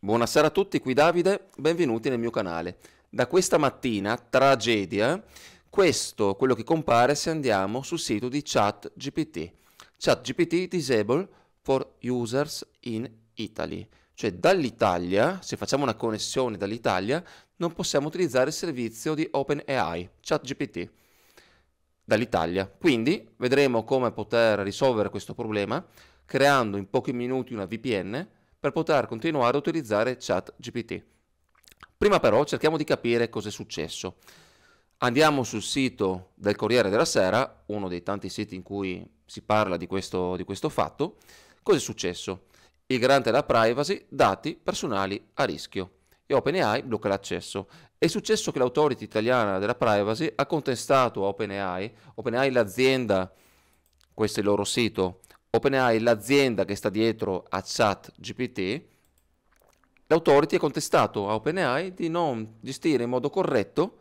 Buonasera a tutti, qui Davide, benvenuti nel mio canale. Da questa mattina, tragedia, questo, quello che compare se andiamo sul sito di ChatGPT. ChatGPT disable for users in Italy. Cioè dall'Italia, se facciamo una connessione dall'Italia, non possiamo utilizzare il servizio di OpenAI, ChatGPT, dall'Italia. Quindi vedremo come poter risolvere questo problema creando in pochi minuti una VPN per poter continuare a utilizzare ChatGPT. Prima però cerchiamo di capire cosa è successo. Andiamo sul sito del Corriere della Sera, uno dei tanti siti in cui si parla di questo, di questo fatto. Cosa è successo? Il garante della privacy, dati personali a rischio e OpenAI blocca l'accesso. È successo che l'autority italiana della privacy ha contestato a OpenAI, OpenAI l'azienda, questo è il loro sito, OpenAI, l'azienda che sta dietro a ChatGPT, l'autority ha contestato a OpenAI di non gestire in modo corretto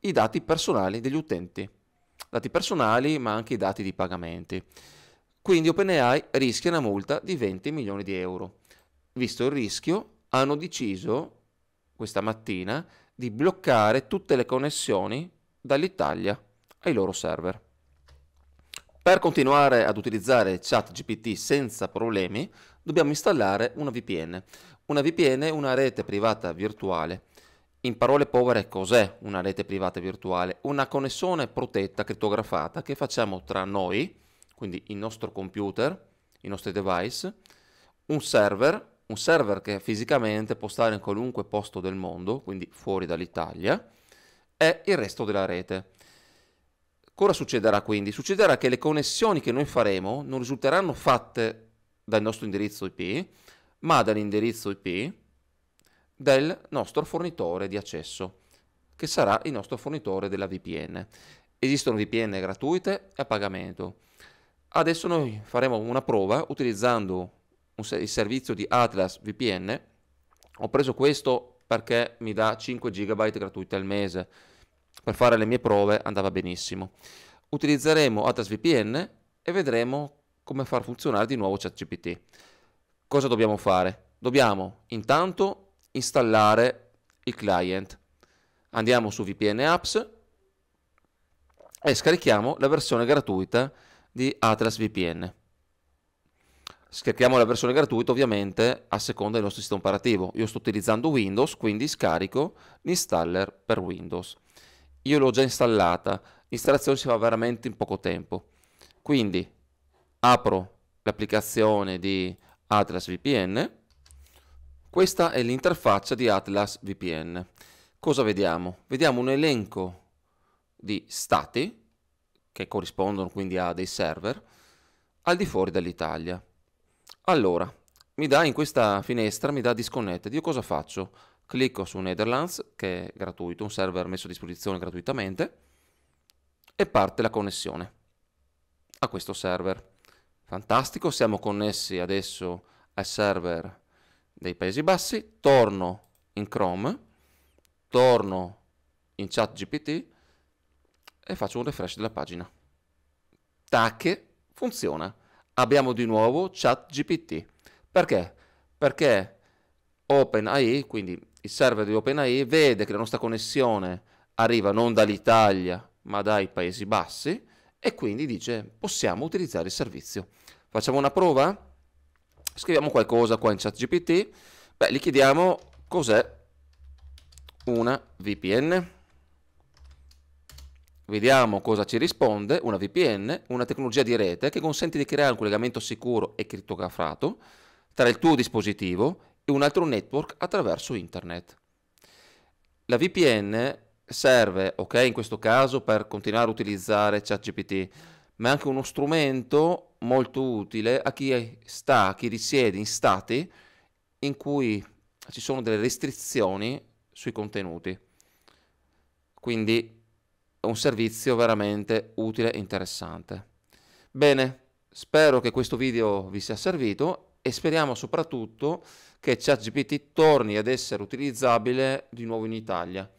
i dati personali degli utenti, dati personali ma anche i dati di pagamenti. Quindi OpenAI rischia una multa di 20 milioni di euro. Visto il rischio, hanno deciso questa mattina di bloccare tutte le connessioni dall'Italia ai loro server. Per continuare ad utilizzare ChatGPT senza problemi, dobbiamo installare una VPN. Una VPN è una rete privata virtuale. In parole povere, cos'è una rete privata virtuale? Una connessione protetta, crittografata, che facciamo tra noi, quindi il nostro computer, i nostri device, un server, un server che fisicamente può stare in qualunque posto del mondo, quindi fuori dall'Italia, e il resto della rete. Cosa succederà quindi? Succederà che le connessioni che noi faremo non risulteranno fatte dal nostro indirizzo IP, ma dall'indirizzo IP del nostro fornitore di accesso, che sarà il nostro fornitore della VPN. Esistono VPN gratuite e a pagamento. Adesso noi faremo una prova utilizzando se- il servizio di Atlas VPN. Ho preso questo perché mi dà 5 GB gratuiti al mese per fare le mie prove andava benissimo. Utilizzeremo Atlas VPN e vedremo come far funzionare di nuovo ChatGPT. Cosa dobbiamo fare? Dobbiamo intanto installare il client. Andiamo su VPN Apps e scarichiamo la versione gratuita di Atlas VPN. Scarichiamo la versione gratuita ovviamente a seconda del nostro sistema operativo. Io sto utilizzando Windows, quindi scarico l'installer per Windows io l'ho già installata, l'installazione si fa veramente in poco tempo. Quindi apro l'applicazione di Atlas VPN, questa è l'interfaccia di Atlas VPN. Cosa vediamo? Vediamo un elenco di stati, che corrispondono quindi a dei server, al di fuori dall'Italia. Allora, mi dà in questa finestra, mi dà disconnected, io cosa faccio? Clicco su Netherlands, che è gratuito, un server messo a disposizione gratuitamente, e parte la connessione a questo server. Fantastico, siamo connessi adesso al server dei Paesi Bassi, torno in Chrome, torno in chat GPT e faccio un refresh della pagina. Tac, funziona. Abbiamo di nuovo chat GPT. Perché? Perché OpenAI, quindi il server di OpenAI vede che la nostra connessione arriva non dall'Italia ma dai Paesi Bassi e quindi dice possiamo utilizzare il servizio. Facciamo una prova? Scriviamo qualcosa qua in ChatGPT. Beh, gli chiediamo cos'è una VPN. Vediamo cosa ci risponde. Una VPN, una tecnologia di rete che consente di creare un collegamento sicuro e criptografato tra il tuo dispositivo e un altro network attraverso internet. La VPN serve, ok, in questo caso per continuare a utilizzare ChatGPT, ma è anche uno strumento molto utile a chi sta, a chi risiede in stati in cui ci sono delle restrizioni sui contenuti. Quindi è un servizio veramente utile e interessante. Bene, spero che questo video vi sia servito e speriamo soprattutto che ChatGPT torni ad essere utilizzabile di nuovo in Italia,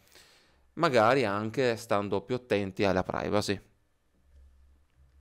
magari anche stando più attenti alla privacy.